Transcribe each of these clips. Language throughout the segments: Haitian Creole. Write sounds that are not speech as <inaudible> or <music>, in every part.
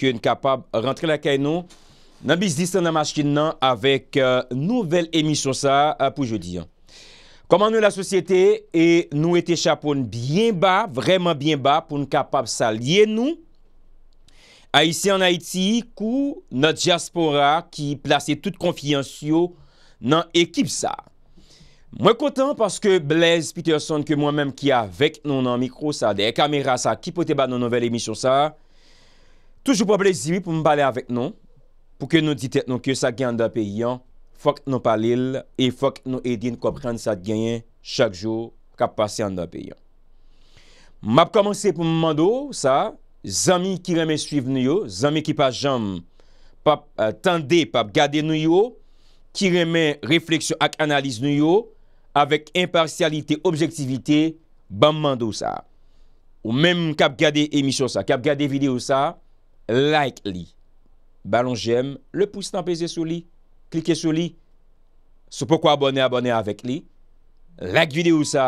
ki an kapab rentre lakay nou nan bizistan nan maskin nan avek euh, nouvel emisyon sa euh, pou jodi an. Koman nou la sosyete, e nou ete chapoun bien ba, vreman bien ba pou an kapab sa liye nou a isi an Haiti, kou nan diaspora ki plase tout konfiyansyo nan ekip sa. Mwen kontan paske Blaise Peterson ke mwen menm ki avek nou nan mikro sa, de kamera sa ki pote bat nan nouvel emisyon sa, Toujou pou ap le zibi pou m bale avek nou, pou ke nou ditet nou ke sa gen an da pe yon, fok nou palil, e fok nou edin kopren sa genyen chak jou kap pase an da pe yon. M ap komanse pou m mandou sa, zami ki reme suiv nou yo, zami ki pa jam, pap euh, tende pap gade nou yo, ki reme refleksyon ak analize nou yo, avek impartialite, objektivite, ban m mandou sa. Ou menm kap gade emisyon sa, kap gade video sa, Like li, balon jem, le poust an peze sou li, klike sou li, sou poukwa abone abone avek li, like vide ou sa,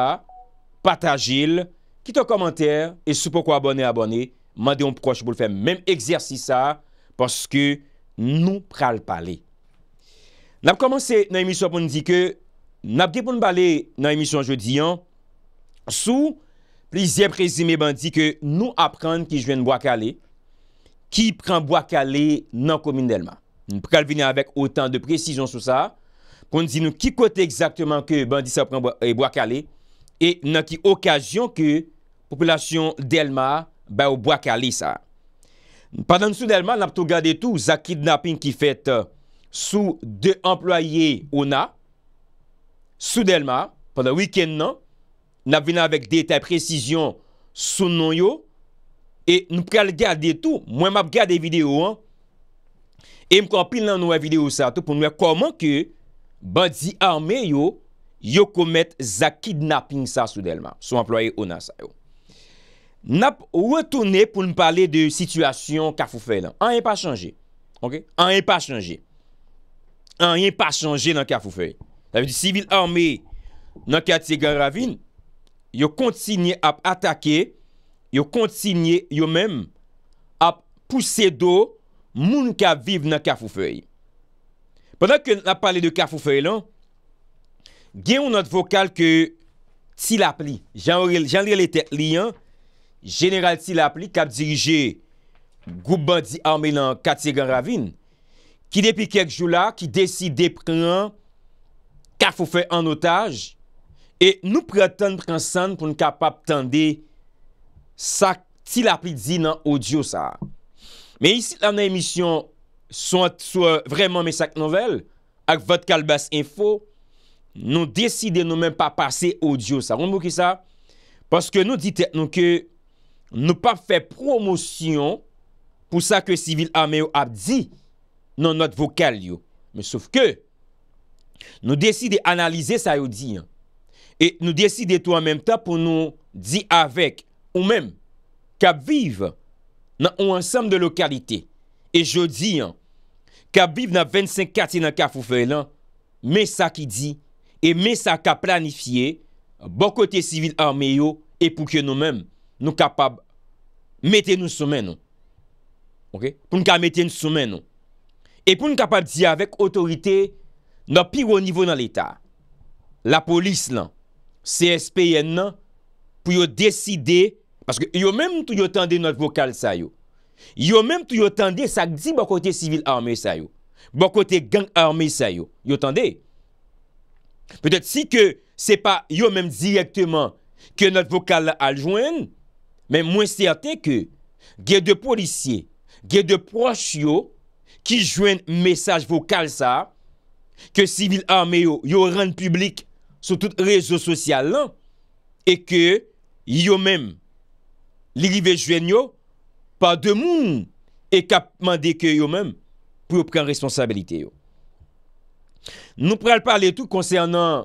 pata jil, kit an komantere, e sou poukwa abone abone, mande yon proche pou l'fèm, menm egzersi sa, poske nou pral pale. N ap komanse nan emisyon pou n di ke, n ap de pou n bale nan emisyon jodi an, sou plizye prezime ban di ke nou apran ki jwen bo akale, ki pren Boakale nan komine Delma. Pwakal vina avèk otan de presijon sou sa, kon di nou ki kote exaktman ke bandisa pren Boakale, euh, e nan ki okajyon ke popolasyon Delma, ba ou Boakale sa. Padan sou Delma, nap tou gade tou, zakid napin ki fèt euh, sou de employe ou na, sou Delma, padan wikend nan, nap vina avèk detay presijon sou non yo, E nou pou kal gade tou, mwen map gade video an. E m kon pil nan nou a e video sa tou pou nou a e koman ke ba di arme yo, yo komet zakid na ping sa soudelman. Sou employe ona sa yo. Nap wotoune pou nou pale de situasyon kafoufei lan. An yon pa chanje. Ok? An yon pa chanje. An yon pa chanje nan kafoufei. Ta ve di sivil arme nan kati segan ravine. Yo kontinye ap atakey. yo kontinye yo menm ap puse do moun ka vive nan Kafoufeye. Pendan ke nan pale de Kafoufeye lan, gen ou not vokal ke Tilapli, jan relite li an, general Tilapli, kap dirije Goubandi Amelan Katiegan Ravine, ki depi kek jou la, ki desi depren Kafoufeye an otaj, e nou preten prensan pou nou kapap tende Sak ti la pli di nan audio sa. Me isi lan emisyon, sou at sou euh, vreman mesak novel, ak vat kal bas info, nou deside nou men pa pase audio sa. Roun mou ki sa? Paske nou di te, nou ke, nou pa fe promosyon pou sa ke sivil ame yo ap di nan not vokal yo. Me souf ke, nou deside analize sa yo di. E nou deside tou an menm ta pou nou di avek Ou men, ka biv nan ou ansam de lokalite. E jodi, ka biv nan 25 kati nan ka fufè lan, me sa ki di, e me sa ka planifiye, bo kote sivil anme yo, e pou ki nou men nou kapab meten nou soumen nou. Ok? Poun ka meten nou soumen nou. E pou nou kapab di avèk otorite, nan pi wou nivou nan l'Etat. La polis lan, CSPN nan, pou yo deside, Aske yo menm tou yo tende not vokal sa yo. Yo menm tou yo tende sa gdi bakote sivil arme sa yo. Bakote gang arme sa yo. Yo tende. Petet si ke se pa yo menm direktman ke not vokal la al jwen. Men mwen certe ke gen de polisye, gen de proche yo ki jwen mesaj vokal sa ke sivil arme yo, yo ren publik sou tout rezo sosyal lan e ke yo menm li li vejven yo, pa demoun, e kapman deke yo men, pou yo pren responsabilite yo. Nou prel pale tout konsernan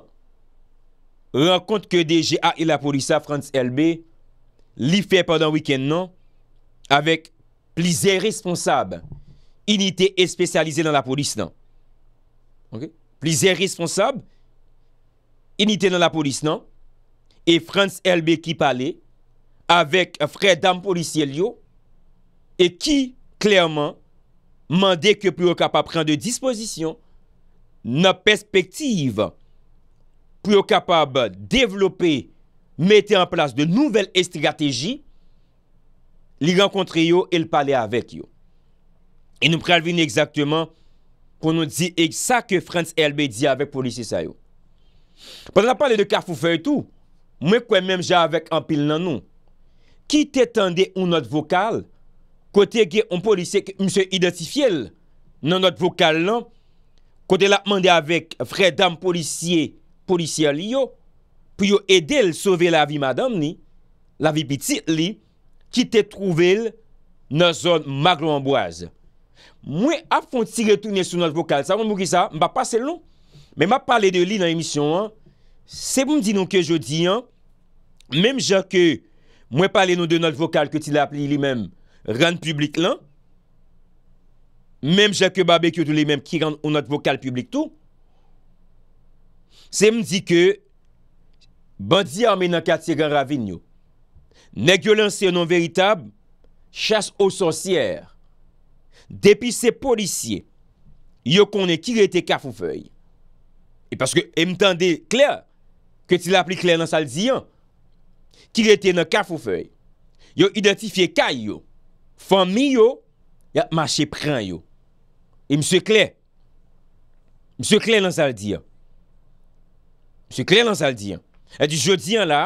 renkont ke DGA e la polisa, France LB, li fey padan wikend nan, avek plize responsab, inite espesyalize nan la polis nan. Plize responsab, inite nan la polis nan, e France LB ki pale, avèk frè dam polisye liyo, e ki, klèrman, mandè kè pou yo kapab prèn de disposisyon, nan perspektiv, pou yo kapab dèvlopè, metè an plas de nouvel estrategi, li yon kontre yo, el pale avèk yo. E nou prè alvinè ekzaktèman pou nou di ek sa ke Frans Elbe di avèk polisye sa yo. Pè nan pale de kafou fè etou, mwen kwen mèm jè avèk an pil nan nou. ki te tende ou not vokal, kote ge ou polisye ki mse identifye l, nan not vokal lan, kote la mande avek vre dam polisye, polisye li yo, pou yo edel sove la vi madam ni, la vi biti li, ki te truvel nan zon maglou ambwaz. Mwen ap fonsi retounen sou not vokal, sa mwen mou ki sa, mba pase lon. Mwen mba pale de li nan emisyon an, se mwen di nou ke jodi an, menm jan ke, Mwen pale nou de not vokal ke ti la ap li li men rend publik lan, menm jake babek yo di li men ki rend ou not vokal publik tou, se m di ke, ban di an men an kat se gen ravin yo, nek yo lan se non veritab, chas ou sonsier, depi se polisye, yo konen ki rete kaf ou fey, e paske e m tan de kler, ke ti la ap li kler nan sal di an, Kirete nan kafou fèy. Yo identifiye kaj yo. Fami yo. Ya mache pran yo. E msè klay. Msè klay nan sal diyan. Msè klay nan sal diyan. E di jodiyan la.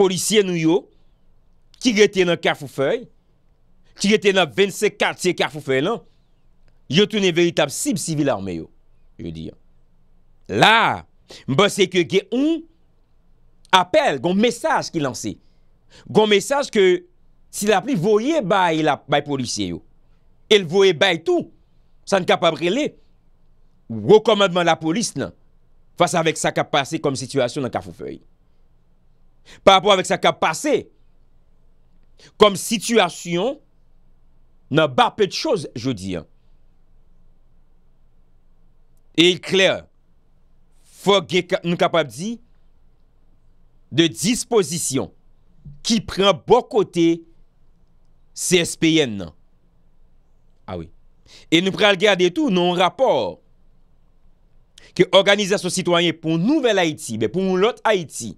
Polisye nou yo. Kirete nan kafou fèy. Kirete nan 25 karte se kafou fèy lan. Yo tounen veritab sip sivil arme yo. Yo diyan. La. Mbose ke ge un. apel, goun mesaj ki lansi. Goun mesaj ke si la pri voye baye la baye polisye yo. El voye baye tou. San kapab rele. Wou komadman la polis nan. Fasa vek sa kapase kom situasyon nan ka foufoye. Pa apwa vek sa kapase kom situasyon nan ba pe de chouz joudi an. E kler fok ge nou kapab di de dispozisyon ki pren bo kote CSPN nan. Awi. Ah e nou pral gade tout, nou an rapor ki organizasyon sitwanyen pou nouvel Haiti, pou nou lot Haiti,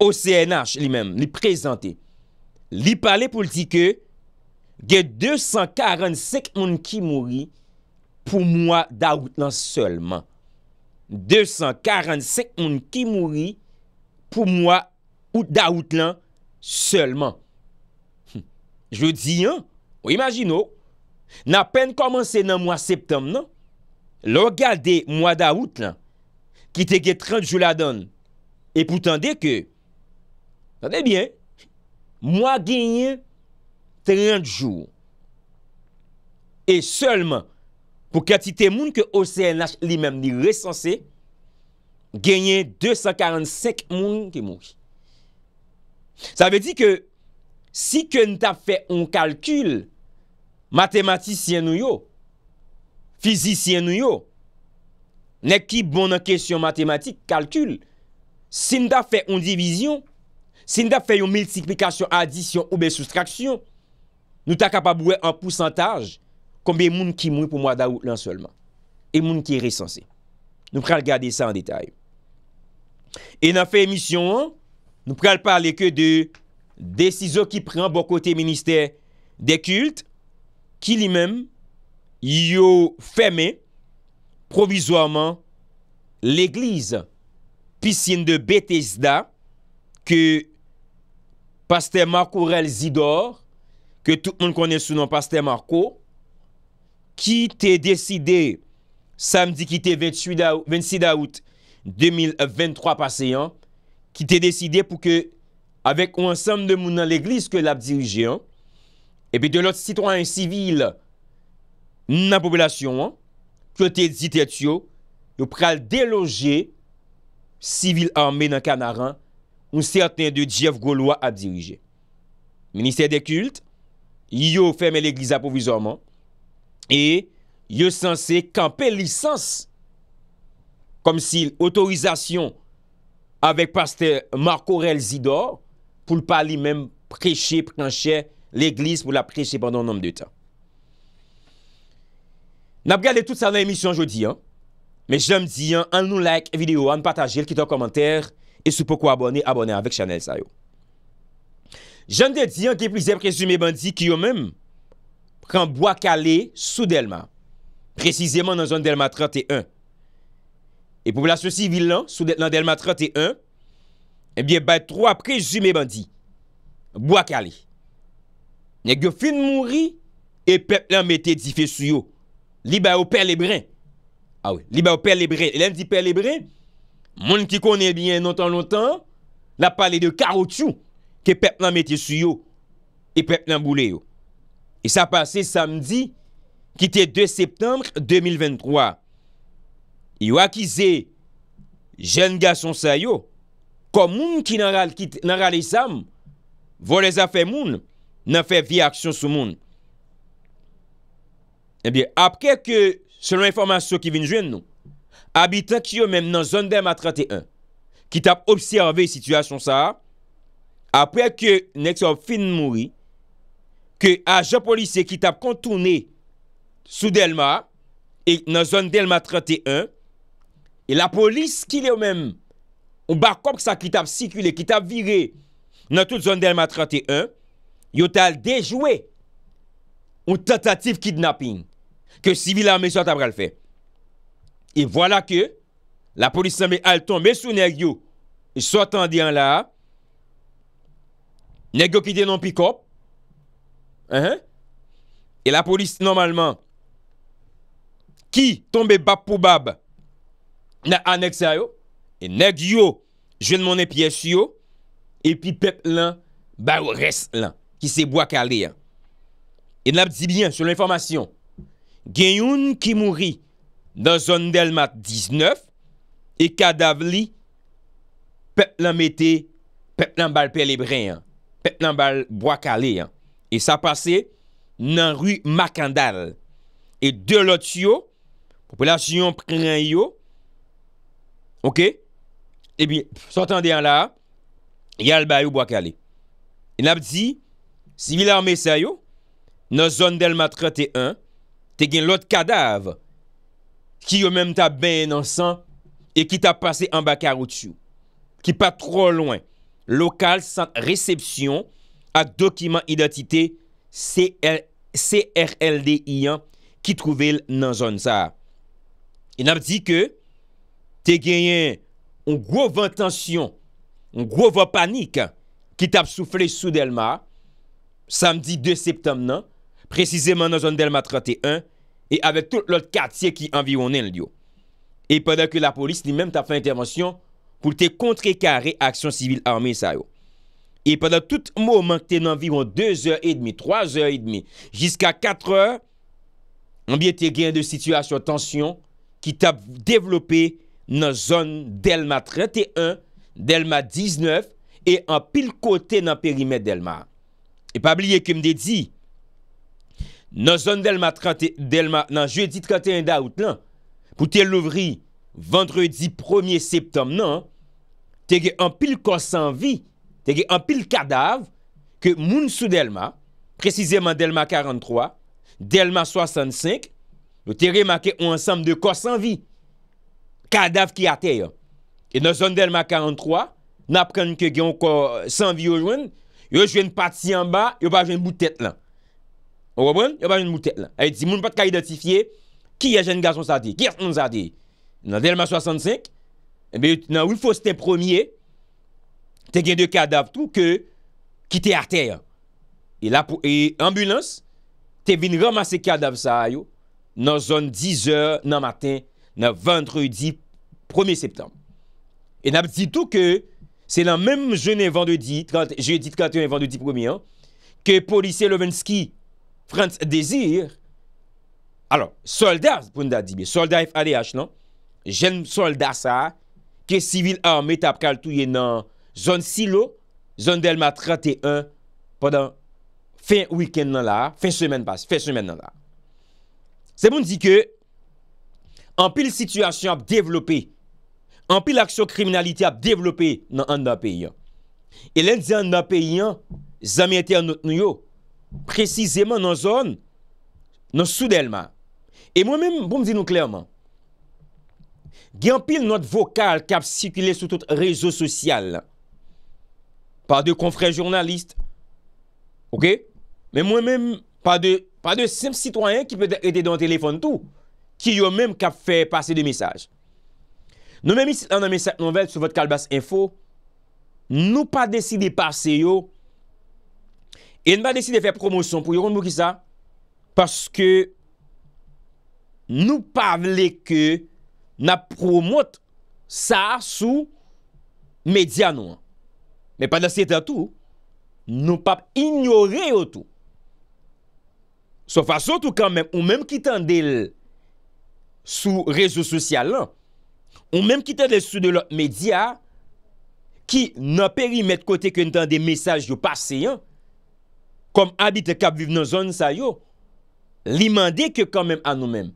OCNH li men, li prezante, li pale pou li dike ge 245 moun ki mouri pou mwa daout nan selman. 245 moun ki mouri pou mwa out da out lan, selman. Je di yon, ou imagino, na pen komanse nan mwa septem nan, logade mwa da out lan, ki te gen 30 jou la don, e pou tande ke, tande bien, mwa gen 30 jou. E selman, pou katite moun ke OCNH li mem ni resanse, genyen 245 moun ki moun ki. Sa ve di ke, si ke n ta fe yon kalkul, matematisyen nou yo, fizisyen nou yo, nek ki bon an kesyon matematik kalkul, si n ta fe yon divizyon, si n ta fe yon miltiplikasyon, adisyon ou ben soustraksyon, nou ta kapabouwe an pousantaj konbe moun ki moun pou mwa da ou lansolman. E moun ki resansen. Nou prel gade sa an detay yo. E nan fè misyon an, nou pral pale ke de desizo ki pren bo kote ministè de kult, ki li men yo fème provisoèman l'eglize. Pisine de Bethesda, ke paste Marko Relzidor, ke tout moun konen sou nan paste Marko, ki te deside samdi ki te 26 daout, 2023 pase yon, ki te deside pou ke, avek ou ansanm de moun nan l'eglise ke la dirije yon, epi de lot sitwa yon sivil, nan popolasyon yon, kote dit et yo, yo pral deloje, sivil arme nan kanaran, ou sertain de jef goloa a dirije. Ministè de kult, yo ferme l'eglise apovizorman, e yo sanse kampe lisans, comme si autorisation avec pasteur Marco Aurel Zidor pour pas lui-même prêcher, prêcher l'église pour la prêcher pendant un nombre de temps. N'a regardé tout ça dans l'émission aujourd'hui. Hein? Mais j'aime dire, hein, en nous like la vidéo, en partager, quitte un commentaire et si pourquoi abonner, abonner avec Chanel Sayo. J'aime te dire hein, que plusieurs présumés bandits qui eux-mêmes un bois calé sous Delma, précisément dans la zone Delma 31. E pou la souci vil lan, sou let lan del matrat e un, e bie bay tro apre jime bandi. Bo akale. Nèk yo fin mouri, e pep nan mette di fe sou yo. Li bay ou per le bre. A ah we, li bay ou per le bre. E len di per le bre, moun ki konen bien lontan lontan, la pale de karotou, ke pep nan mette sou yo, e pep nan boule yo. E sa pase samdi, ki te de septembre 2023. yo akize jen gason sa yo, kon moun ki nan ralisam, vo le zafen moun, nan fe vi aksyon sou moun. Ebyen, apke ke selon informasyon ki vin jwen nou, abitak yo men nan zon del matrati an, ki tap observi sityasyon sa, apke ke nekso fin mouri, ke aje polise ki tap kontouni sou del ma, e nan zon del matrati an, E la polis ki le ou men, ou bakop sa ki tap sikule, ki tap vire, nan tout zon del matrate un, yo tal dejouwe, ou tentatif kidnapping, ke sivilan me sot ap gal fe. E vwala ke, la polis seme al ton, me sou neg yo, e sou atan diyan la, neg yo ki denon pikop, uh-huh. e la polis normalman, ki tonbe bab pou bab, Na anek sa yo, e neg yo, jen mounen piye syo, epi pep lan, ba ou res lan, ki se boak ale yan. E nan ap di bien, sou l'informasyon, gen yon ki mouri, nan zon del mat 19, e kadav li, pep lan mette, pep lan bal pe le breyan, pep lan bal boak ale yan. E sa pase, nan ru makandal. E de lot syo, popolasyon preyan yo, Ok? Ebi, sotan deyan la, yal bayou bo akale. E nap di, sivil arme sayo, nan zon del matrate te un, te gen lot kadav, ki yo menm ta ben nan san, e ki ta pase an bakar ou tsu. Ki pa tro loin, lokal san resepsyon ak dokiman idatite CRLDI an, ki trouvel nan zon sa. E nap di ke, te genyen an grovan tansyon, an grovan panik, ki te ap soufle sou Delma, samdi 2 septem nan, prezise man nan zon Delma 31, e ave tout lot katye ki an viwonen liyo. E padan ke la polis li menm te ap fin intervansyon, pou te kontre kare a aksyon sivil arme sa yo. E padan tout mouman ke te nan viwon 2h30, 3h30, jiska 4h, an biye te genyen de situasyon tansyon, ki te ap devlopi, nan zon Delma 31, Delma 19, e an pil kote nan perimet Delma. E pabliye kem de di, nan zon Delma 31, nan jeudi 31 da out lan, pou te louvri vendredi 1er septem nan, te ge an pil kosanvi, te ge an pil kadav, ke moun sou Delma, prezise man Delma 43, Delma 65, nou te re maki an ansam de kosanvi, Kadaf ki ate yon. E nan zon derma 43, napren ke gen yon ko sanvi yo jwen, yo jwen pati yon ba, yo pa jwen boutet lan. Ou wabwen, yo pa jwen boutet lan. E di, moun pati ka identifiye, ki ya jen gazon sa di, ki ya jen gazon sa di. Nan eh derma 65, e be yon nou yon fos te promye, te gen de kadaf tou ke, ki te ate yon. E ambulans, te vin ramase kadaf sa a yo, nan zon 10 or nan matin, nan vendredi 1è septem. E nan ap ditou ke, se nan menm jenè vendredi, jenè dit kate yon vendredi 1è an, ke polise Lovenski frant se dezir, alon, soldat, pou nan dat dibe, soldat FADH nan, jen soldat sa, ke sivil an met ap kaltouye nan zon silo, zon del mat 31, podan fin wikend nan la, fin semen pas, fin semen nan la. Se pou nou di ke, Anpil situasyon ap devlopi. Anpil aksyon kriminalite ap devlopi nan an da peyyan. E len di an da peyyan, zami ete an notnuyo. Prezizeman nan zon, nan soudelman. E mwen men, pou mdi nou klerman. Gyanpil not vokal kap sikile sou tout rezo sosyal. Pa de konfren jurnalist. Ok? Men mwen men, pa de sim sitwayen ki pe ete don telefon tout. ki yo mèm kap fè pase de misaj. Nou mèm isi lan nan misaj nouvel sou vòt kalbas info, nou pa deside pase yo, en ba deside fè promosyon pou yon mou ki sa, paske nou pa vle ke na promote sa sou medyanou. Mèm pa deside a tou, nou pa ignorè yo tou. Sou fason tou kan mèm, ou mèm ki tan deli sou rezo sosyal la, ou menm ki te de sou de lò media, ki nan peri met kote kon tan de mesaj yo paseyan, konm abit le kap viv nan zon sa yo, li mande ke kon menm an nou menm,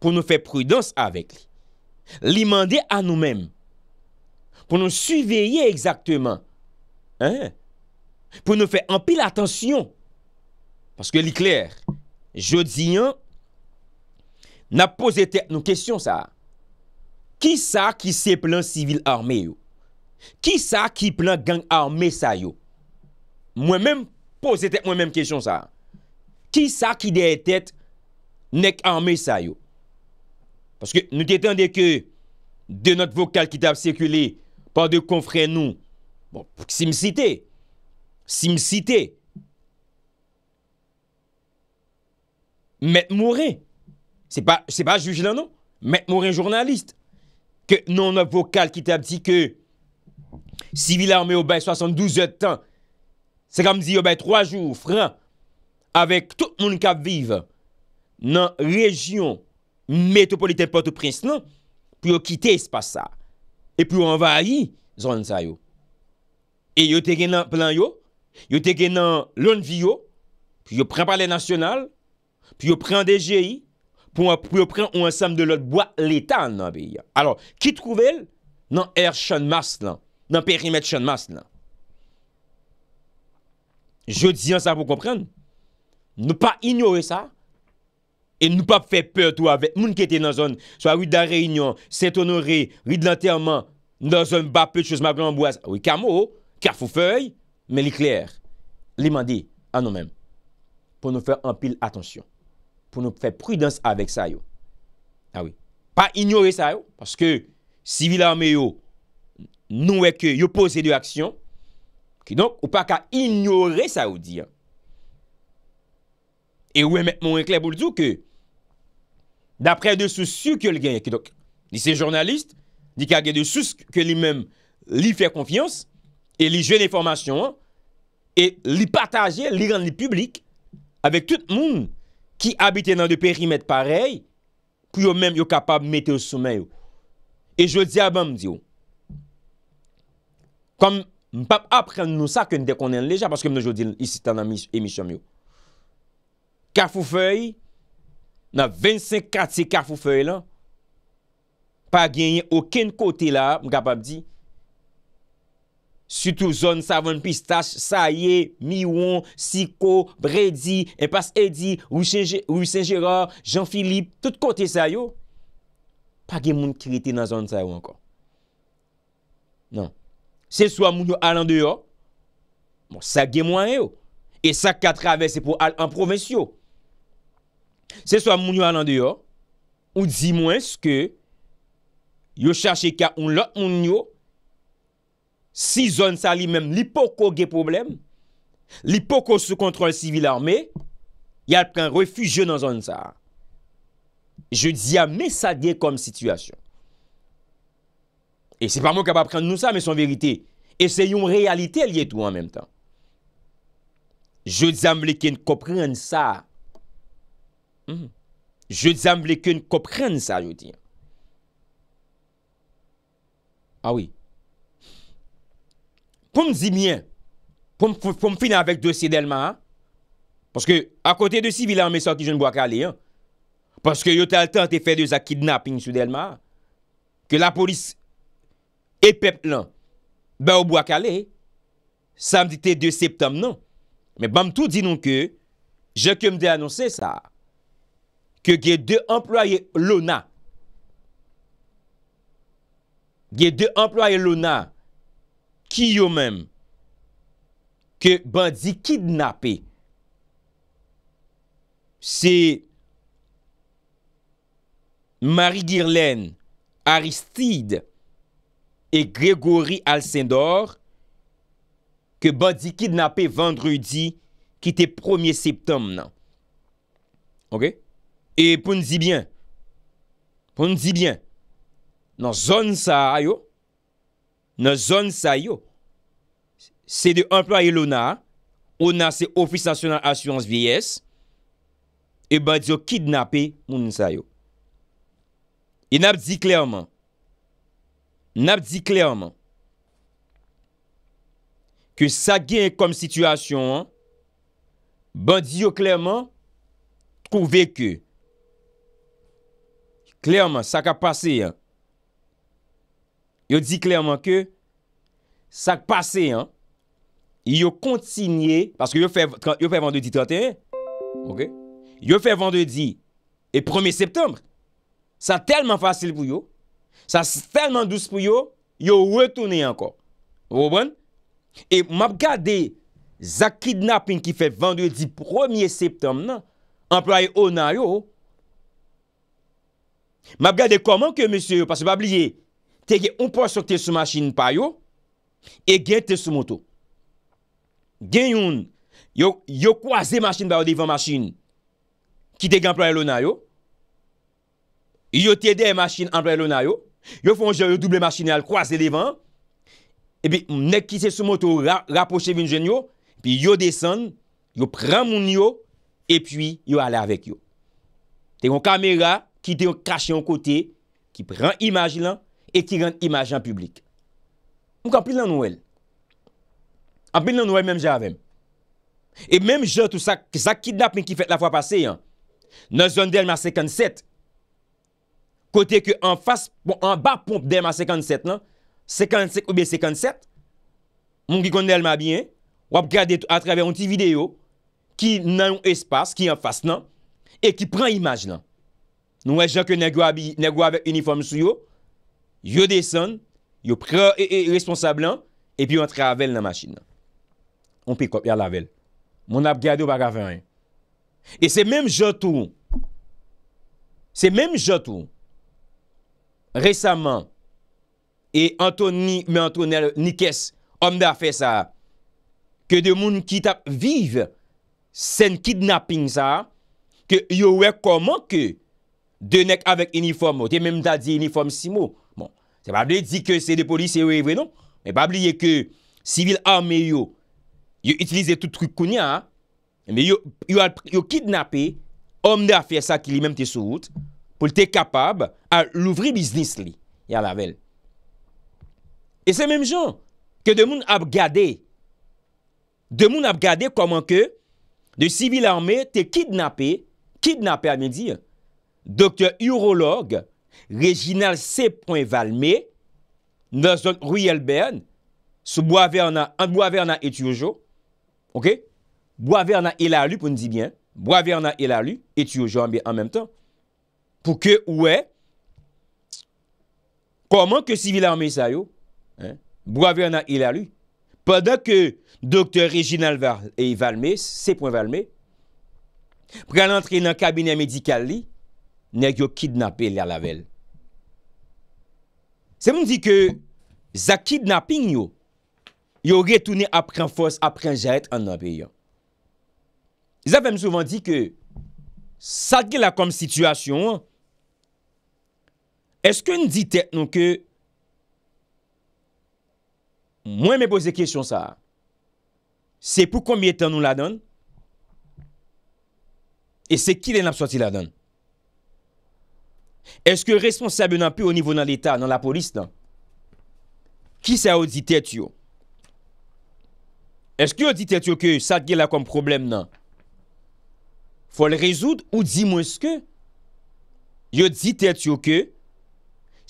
pou nou fe prudans avèk li. Li mande an nou menm, pou nou suveyye exaktèman, pou nou fe ampil l'attensyon, paske li kler, jodiyan, N ap pose tek nou kestyon sa. Ki sa ki se plan sivil arme yo? Ki sa ki plan gang arme sa yo? Mwen menm pose tek mwen menm kestyon sa. Ki sa ki dey tet nek arme sa yo? Paske nou te tende ke de not vokal ki tap sekule, pa de konfren nou, bon, si m site, si m site, si m site, met mou rey. Se pa jujil anon, met mouren jurnalist, ke non vokal ki te ap di ke sivil arme yo bay 72 etan, se kam di yo bay 3 jou, fran, avek tout moun ka vive nan rejyon metropolitè pote prins nan, pou yo kite espasa, e pou yo envahi zon sa yo. E yo te gen nan plan yo, yo te gen nan lon vyo, pou yo pren palè nasyonal, pou yo pren DGI, pou an priopren ou an sam de lot boye l'Etat nan beya. Alors, ki trouvel nan er chanmas lan, nan perimet chanmas lan? Je diyan sa pou kompren, nou pa ignore sa, e nou pa fe peur tou avek moun ki ete nan zon, sa ou da reynyon, se tonore, ou de lanterman, nan zon bape chos magran boye, a oui kamo, ka fou fey, me li kler, li mandi, an nou men, pou nou fe an pil atensyon. pou nou fè prudens avèk sa yo. A ah wè. Pa ignore sa yo, paske sivil armè yo nou wè kè yo pose de aksyon, ki donk, ou pa ka ignore sa yo di. E wè mè moun ekle pou loutou ke dapre de sou su kèl gen, ki donk, li se jounalist, di kage de sou su kèl li mèm li fè konfians, e li jè lè formasyon, e li patajè, li gan li publik, avèk tout moun ki abite nan de perimet parey, pou yo men yo kapab mette ou soumen yo. E jodi aban m di yo. Kom m pap apren nou sa, ke m dekonen leja, paske m nan jodi, isi tan nan emisyon yo. Kaf ou fey, nan 25 kati kaf ou fey lan, pa genyen oken kote la, m kapab di, Soutou Zon Savon Pistache, Saye, Miron, Siko, Bredi, Empas Edi, Roussen Gérard, Jean-Philippe, tout kote Sayo. Pa gen moun kirete nan Zon Sayo ankon. Non. Se swa moun yo alan deyo, moun sa gen moun yo. E sa ka travese pou al an provincio. Se swa moun yo alan deyo, ou di moun eske, yo chache ka un lot moun yo, Si zon sa li mem li poko ge problem Li poko se kontro Un sivil arme Yal pren refuj yo nan zon sa Je di a me sa de Kom situasyon E se pa moun kap apren nou sa Men son verite E se yon realite li etou an menm tan Je di a me leke N kopren sa hmm. Je di a me leke N kopren sa yo di A ah wii pou m zi myen, pou m fina avèk dosye delman, porske akote de sivilan, mè sorti joun Bwakale, porske yo tal tan te fè de za kidnapping sou delman, ke la polis, epèp lan, ba ou Bwakale, samdi te 2 septem non, mè bam tou di nou ke, jè ke m de anonsè sa, ke ge de employe lona, ge de employe lona, ge de employe lona, ki yo mem, ke bandi kidnapè, se Marie Guirlaine, Aristide, e Grégory Alcindor, ke bandi kidnapè vendredi, ki te premier septem nan. Ok? E pou n'di bien, pou n'di bien, nan zon sa a yo, nan zon sa yo, se de employe lona, ou nasi ofisasyonan asyons V.S., e ban diyo kidnapi moun sa yo. E nap di klerman, nap di klerman, ke sa gen kom situasyon, ban diyo klerman, kou veke. Klerman, sa ka pase yon. yo di klerman ke, sa k pase an, yo kontinye, paske yo fe Vendredi 31, yo fe Vendredi e 1er Septembre, sa telman fasil pou yo, sa telman douz pou yo, yo wetounen anko. Ou bon? E map gade, Zakid Napin ki fe Vendredi 1er Septembre nan, anpla yon nan yo, map gade koman ke mese yo, paske pa bliye, teke un po sote sou machin pa yo, e gen te sou moto. Gen yon, yo kwaze machin ba yo devan machin, ki dek anplaye lona yo, yo te dek machin anplaye lona yo, yo fonje yo double machin al kwaze devan, e bi mnek ki se sou moto rapoche vinjen yo, pi yo desen, yo pran moun yo, e pi yo ale avek yo. Te kon kamera, ki de yon kache yon kote, ki pran imaj lan, E ki rende imajan publik. Mwen kapil nan nouel. Kapil nan nouel menm javèm. E menm jòt ou sak, Sak kidnap menm ki fèt la fwa pase yon. Nòs yon delman 57. Kotè kè an fas, Bon an ba pomp delman 57 lan. 57 oube 57. Mwen ki kon delman biyen, Wap gade atreve yon ti video, Ki nan yon espas, ki an fas nan, E ki pran imaj lan. Non? Nou wè jòt kè negwa avè uniform sou yon, Yo desen, yo pre e, responsablant, epi yo antre avel nan masjin nan. On pe kop yal avel. Mon ap gade wak aven an. E se menm jatou, se menm jatou, resaman, e anton ni, me anton ni kes, om da fe sa, ke de moun ki tap vive, sen kidnapping sa, ke yo wek koman ke, de nek avek uniform, te menm da di uniform si mou, Se Babli di ke se de polis yo evre non, me Babli ye ke sivil arme yo, yo itilize tout truc koun ya, yo kidnapé, omde a fè sa ki li menm te sou wout, pou te kapab a louvri biznis li, ya lavel. E se menm jan, ke demoun ap gade, demoun ap gade koman ke, de sivil arme te kidnapé, kidnapé a men dir, doktor urolog, doktor urolog, Reginald C. Valmet nan son Ruyel Bern sou Boisverna et Yojo ok Boisverna et Lalu pou nou di byen Boisverna et Lalu et Yojo anbe anmenm tan pou ke ouwe pou anman ke sivil armé sa yo Boisverna et Lalu padan ke doktor Reginald et Valmet, C. Valmet pou kan antre nan kabine medikal li Ne yo kidnapè lè lavel. Se moun di ke, za kidnapin yo, yo retounè apren fos, apren jayet an nabè yon. Ze vèm souvan di ke, sa gè la kom situasyon, eske n di tek nou ke, mwen mè pose kèsyon sa, se pou kombye tan nou la don, e se ki lè n apso ti la don? Eske responsabe nan pe ou nivou nan l'Etat, nan la polis nan? Ki sa ou dit et yo? Eske ou dit et yo ke sa gye la kon problem nan? Fwa l rezoud ou di mweske? Yo dit et yo ke,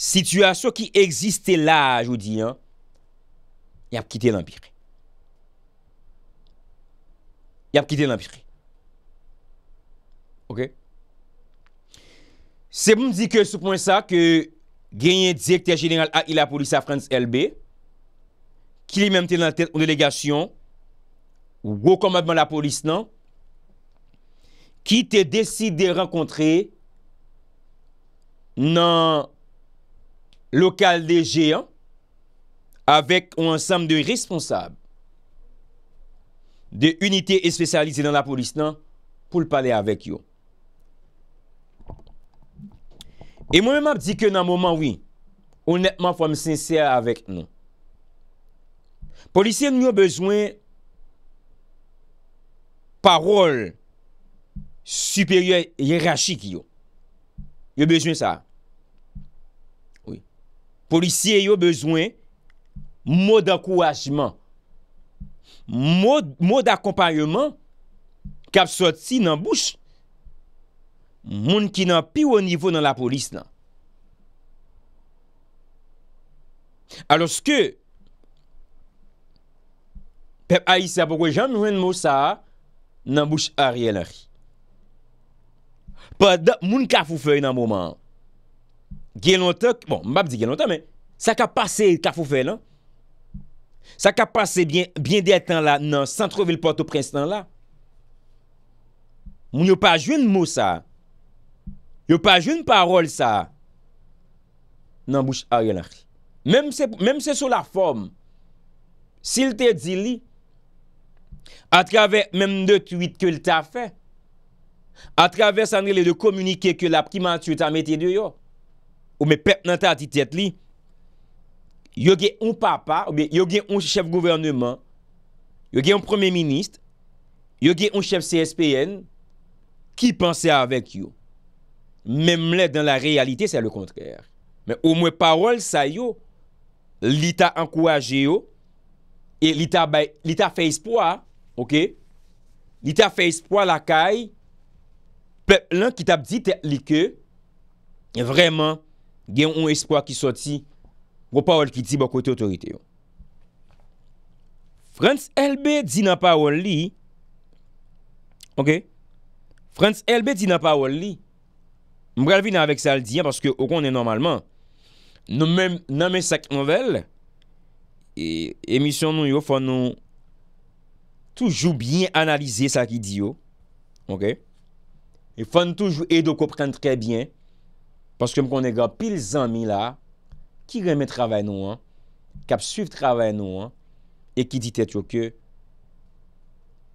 sitwasyon ki egziste la a jou di an, yap kite l'empire. Yap kite l'empire. Ok? Ok? Se moun di ke soupon sa ke genyen direkter jeneral a i la polis a France LB, ki li menmte nan tel ou delegasyon, ou wou komadman la polis nan, ki te deside renkontre nan lokal de G1, avek ou ansam de responsab de unité espesyalize nan la polis nan pou l'pale avek yo. E moun mè mè ap di ke nan mouman oui. Honètman fòm sincer avèk nou. Polisye nou yo bezwen parol superyè yirachik yo. Yo bezwen sa. Oui. Polisye yo bezwen mò d'akouajman. Mò d'akompanyman kap soti nan bouchi. Moun ki nan pi ou nivou nan la polis nan. Alos ke, pep a yi sa pou kwe jan nouen mousa nan bouch a riyen la ri. Pa da moun ka foufei nan mouman. Gye lontak, bon mbap di gye lontak men. Sa ka pase ka foufei lan. Sa ka pase bien detan lan nan san trove l poto prens nan lan. Moun yo pa jwen mousa, Yo pa joun parol sa nan bouch a yon akhi. Mem se sou la form, sil te di li, a traver menm de tweet ke l ta fe, a traver sanre li de komunike ke la primantye ta mette di yo, ou me pep nan ta titet li, yo ge yon papa, yo ge yon chef gouvernement, yo ge yon premier ministre, yo ge yon chef CSPN, ki panse avèk yo. Memle dan la realite se le kontrere. Men ou mwen parol say yo, li ta an kouaje yo, e li ta fe ispwa, ok, li ta fe ispwa lakay, pep lan ki tap di te li ke, vreman, gen un ispwa ki soti, woparol ki di bakote otorite yo. Frans LB di nan parol li, ok, Frans LB di nan parol li, Mbrevi nan avek sa l di ya, paske ou konnen normalman, nan men sak anvel, emisyon nou yo, fwann nou, toujou bien analize sak idyo, ok, fwann toujou edo kopren tre bien, paske m konnen gwa pil zanmi la, ki reme travay nou, kap suiv travay nou, e ki ditet yo ke,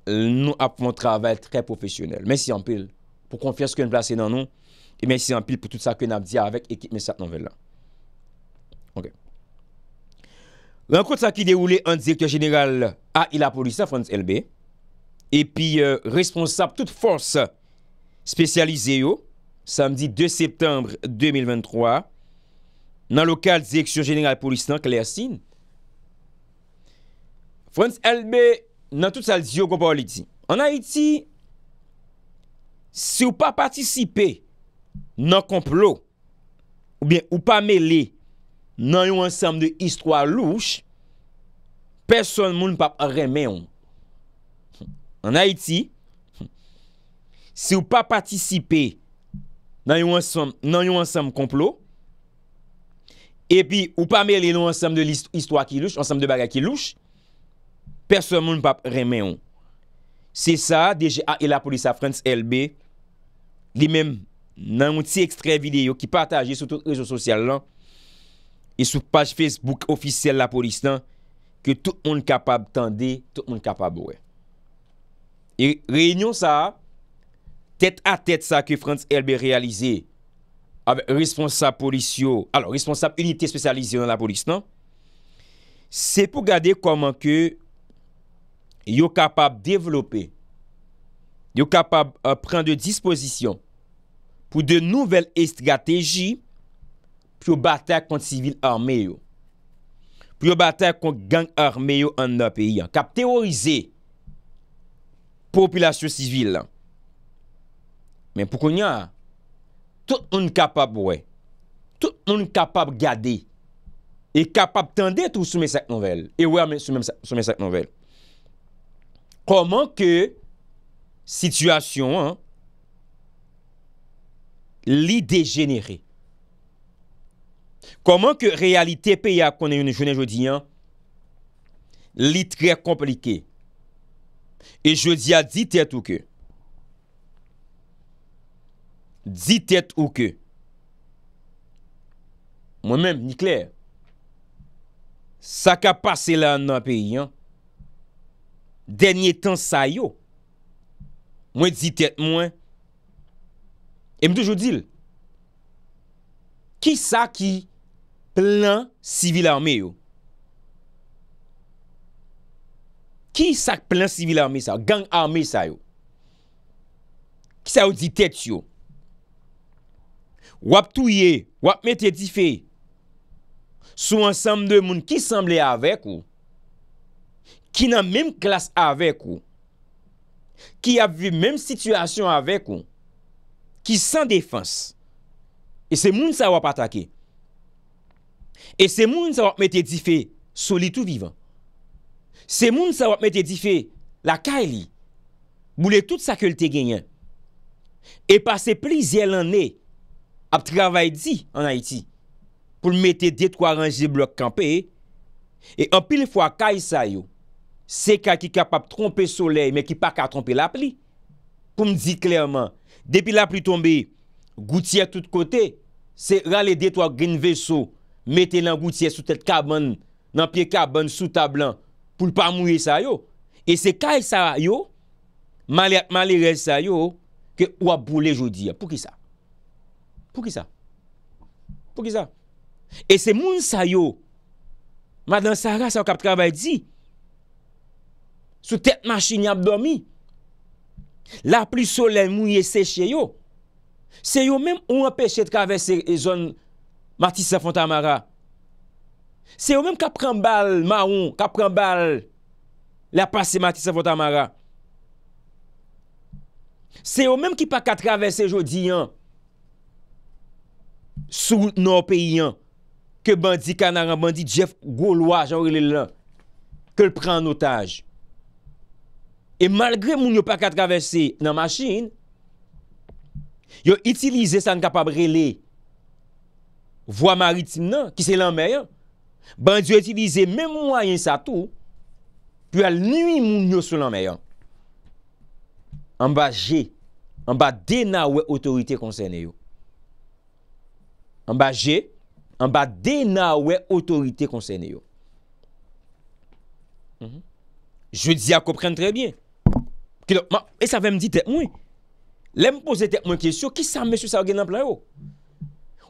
nou ap mwen travay tre profesyonel, men si an pil, pou konfiyas kon plase nan nou, E men euh, si yon pil pou tout sa kwen ap diya avèk ekip men sat nouvel la. Ok. Lan kout sa ki de oule an direktyon jeneral a il apolisa Frans LB epi responsab tout force spesyalize yo samdi 2 septembre 2023 nan lokal direktyon jeneral apolisa nan kalyasin Frans LB nan tout sa diyo an a iti sou pa patisipe nan konplo ou bien ou pa mele nan yon ansam de istwa louch person moun pap remen yon an Haiti se ou pa patisipe nan yon ansam konplo epi ou pa mele nan ansam de baga ki louch person moun pap remen yon se sa DGA e la polisa France LB li menm nan moun ti ekstrem videyo ki pataje sou tout rezo sosyal lan e sou page Facebook ofissel la polis lan ke tout moun kapab tande, tout moun kapab ouwe e reynyon sa tet a tet sa ke Frantz Elbe realize av responsab polis yo alo responsab unité spesyalize nan la polis lan se pou gade koman ke yo kapab devlope yo kapab euh, pren de dispozisyon pou de nouvel estrategi... pou yo batèk konti sivil armèyo... pou yo batèk konti gang armèyo an nan peyi an... kap teorize... populasyon sivil an... men pou kon yon an... tout moun kapab wè... tout moun kapab gade... e kapab tande tou sou mè sak nouvel... e wè an mè sou mè sak nouvel... koman ke... sitwasyon an... Li degenere. Koman ke realite pe ya konen yon jounen jodi an? Li tre komplike. E jodi a di tet ou ke? Di tet ou ke? Mwen men, ni kler. Sa ka pase la nan pe yon. Denye tan sa yo. Mwen di tet mwen. E mi toujou dil, ki sa ki plan sivil arme yo? Ki sa ki plan sivil arme yo? Gang arme yo? Ki sa yo di tet yo? Wap touye, wap metye di fe, sou ansam de moun ki sanble avek yo? Ki nan menm klas avek yo? Ki apve menm situasyon avek yo? Ki san defans. E se moun sa wap atake. E se moun sa wap mette di fe soli tou vivan. Se moun sa wap mette di fe la kaili. Moule tout sa külte genyen. E pase plizye lan ne ap travay di an Haiti. Poul mette dekwa rangi blok kampe. E an pil fwa kail sa yo. Se ka ki kapap trompe solei men ki pa ka trompe la pli. Poul mdi klerman. Depi la pritombe, goutier tout kote, se rale detwa green veso, mette nan goutier sou tet kabon, nan piekabon, sou tablan, pou l pa mouye sa yo. E se kaj sa yo, malirel sa yo, ke wap pou le jodi ya. Pou ki sa? Pou ki sa? Pou ki sa? E se moun sa yo, madan sa rase wap kap trabay di. Sou tet machini abdomi. La pli solen mou ye seche yo. Se yo menm ou apeshe travese e zon Matisse Fontamara. Se yo menm ka pren bal maoun, ka pren bal la pase Matisse Fontamara. Se yo menm ki pa ka travese jodi an, sou nou peyi an, ke bandi Kanaran, bandi Jeff Goulois, jan wè lè lè, ke l pren notaj. E malgre moun yo pa ka travese nan machin, yo itilize san kapab rele vwa maritim nan, ki se lan meyan, ban diyo itilize men mouayen sa tou, pi al nui moun yo sou lan meyan. An ba je, an ba dena we otorite konsene yo. An ba je, an ba dena we otorite konsene yo. Mhm. Je di a kopren tre bien. E sa ve m di tek mwen. Le m pose tek mwen kesyo, ki sa m mè su sa ou gen nan plan yo?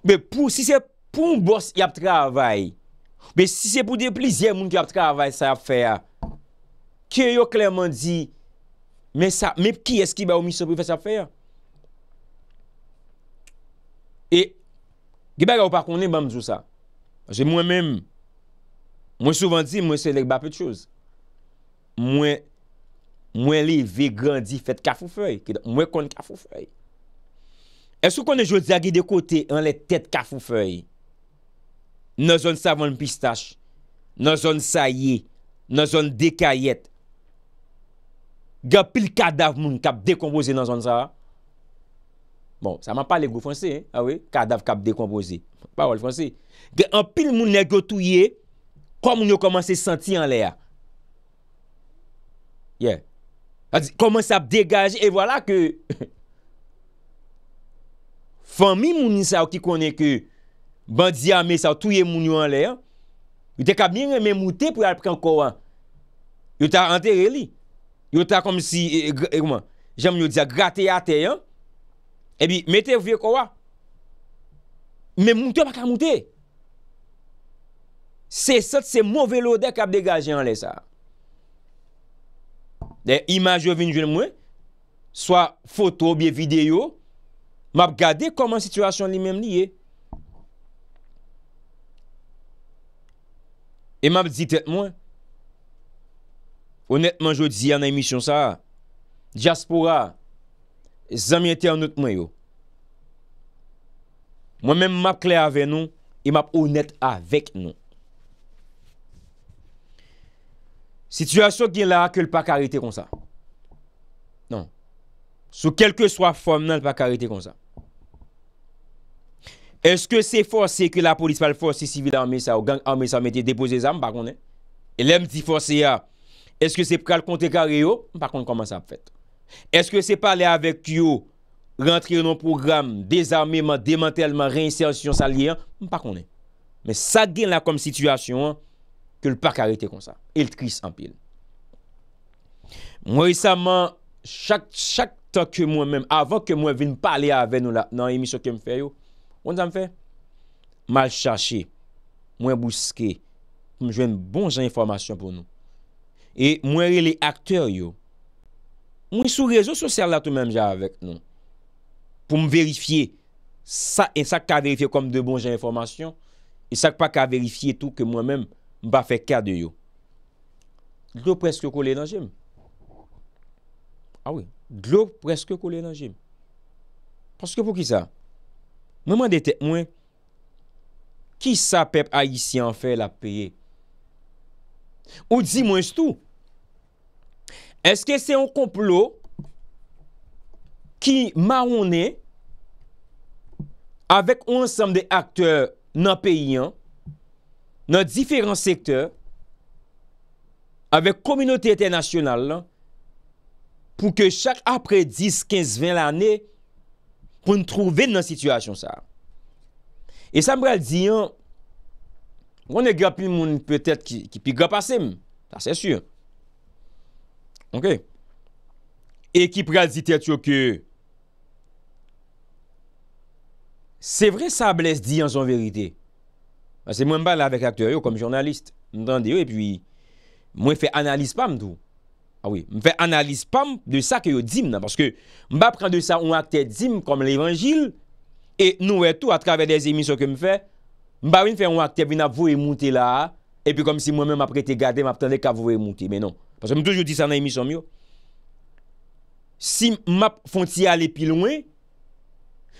Be pou, si se pou m bòs yap travay, be si se pou de plizye moun ki yap travay sa yap fè ya, ki yo klerman di, mè sa, mè ki eski ba ou miso pou fè sa fè ya? E, ge baga ou pa konen ba m djou sa, jè mwen mèm, mwen souvan di, mwen se lek ba pè chouz. Mwen, Mwen li ve grandi fèt kafou fèy. Mwen kon kafou fèy. E sou kon e jodi agi de kote an let tèt kafou fèy. Nan zon savon pistache. Nan zon sayye. Nan zon dekayet. Gapil kadaf moun kap dekomboze nan zon zara. Bon, sa man pale gou fransi. Ah kadaf kap dekomboze. Parol fransi. Gapil moun negotouye. Kom nou komanse santi an le a. Yeh. A di, koman sa ap degaje, e wala ke, fami mouni sa w ki konen ke, bandi ya me sa w touye mouni w anle, yon te kap mien yon men mouti pou alpkan kowa, yon ta antere li, yon ta kom si, jaman yon diya, gate ate yon, e bi, mette vye kowa, men mouti w pa ka mouti, se sot se mouvelo de kap degaje anle sa, Dey imaj yo vin jwen mwen, swa foto ou biye video, map gade koman situasyon li menm liye. E map zi tet mwen. Onetman yo zi an emisyon sa, diaspora, zami ete anot mwen yo. Mwen men map kle ave nou, e map onet avek nou. Sityasyon gen non. non, la akil pa karite kon sa. Non. Sou kelke swa fom nan pa karite kon sa. Eske se fose ke la polis pa l'fose sivil arme sa ou gang arme sa mette depose zan, pa konen. E lem ti fose ya, eske se pral konte kare yo, pa konen koman sa ap fete. Eske se pale avek yo rentre yon program, dezarmeman, demantelman, reinsersyon salyen, pa konen. Men sa gen la kom sityasyon an. ke l pa karete kon sa, e l kris an pil. Mwen resaman, chak chak tok yo mwen men, avon ke mwen vin pa ale ave nou la, nan emisyo ke mwen fe yo, wonsan mwen fe? Malchache, mwen buske, mwen jwen bonj informasyon pou nou, e mwen re le akter yo, mwen sou rezo sou ser la tou men javek nou, pou mwen verifiye, sa e sa ka verifiye kom de bonj informasyon, e sa pa ka verifiye tou ke mwen men, Mba fe kade yo. Glop preske kole nan jim. Awe, ah glop preske kole nan jim. Paske pou ki sa? Mwen mwen detek mwen. Ki sa pep a yisi an fe la peye? Ou di mwen stou? Eske se yon complot ki ma wone avek ou ansam de akte nan peyen nan diferant sektor avek kominote etenasyonal pou ke chak apre 10, 15, 20 l ane pou nou trouve nan sitwasyon sa. E sa mbrel diyan, wane gapi moun peutet ki pi gapasem. Sa se sur. Ok. E ki pral ditet yo ke se vre sa bles diyan zon veritey. Se mwen ba la vek akte yo kom jurnalist, mwen fè analis pam ah tou. A wè, mwen fè analis pam de sa ke yo dim nan, paske mwen ba pran de sa ou akte dim kom l'Evangil, e nou wè tou a travè des emisyon ke mwen fè, mwen ba wè fè ou akte vina vou e mouti la, e pi kom si mwen mè m'apre te gade, mwen ap tende ka vou e mouti, men non, paske mwen tou jouti sa nan emisyon yo. Si mwen fonti alè pilonè,